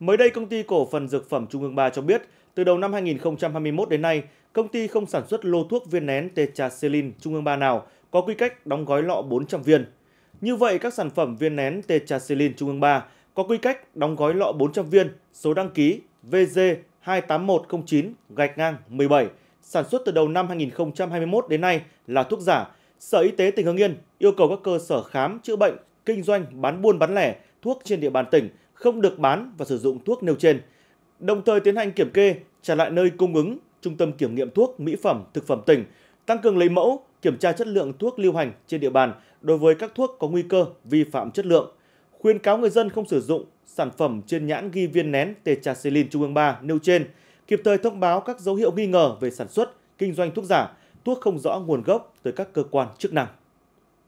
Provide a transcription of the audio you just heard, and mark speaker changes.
Speaker 1: Mới đây, công ty cổ phần dược phẩm Trung ương 3 cho biết, từ đầu năm 2021 đến nay, công ty không sản xuất lô thuốc viên nén Tetraxilin Trung ương 3 nào có quy cách đóng gói lọ 400 viên. Như vậy, các sản phẩm viên nén Tetraxilin Trung ương 3 có quy cách đóng gói lọ 400 viên, số đăng ký VG 28109 gạch ngang 17, sản xuất từ đầu năm 2021 đến nay là thuốc giả. Sở Y tế tỉnh Hưng Yên yêu cầu các cơ sở khám chữa bệnh, kinh doanh bán buôn bán lẻ thuốc trên địa bàn tỉnh – không được bán và sử dụng thuốc nêu trên, đồng thời tiến hành kiểm kê, trả lại nơi cung ứng, trung tâm kiểm nghiệm thuốc, mỹ phẩm, thực phẩm tỉnh, tăng cường lấy mẫu, kiểm tra chất lượng thuốc lưu hành trên địa bàn đối với các thuốc có nguy cơ vi phạm chất lượng. Khuyên cáo người dân không sử dụng sản phẩm trên nhãn ghi viên nén tetraxilin trung ương 3 nêu trên, kịp thời thông báo các dấu hiệu nghi ngờ về sản xuất, kinh doanh thuốc giả, thuốc không rõ nguồn gốc tới các cơ quan chức năng.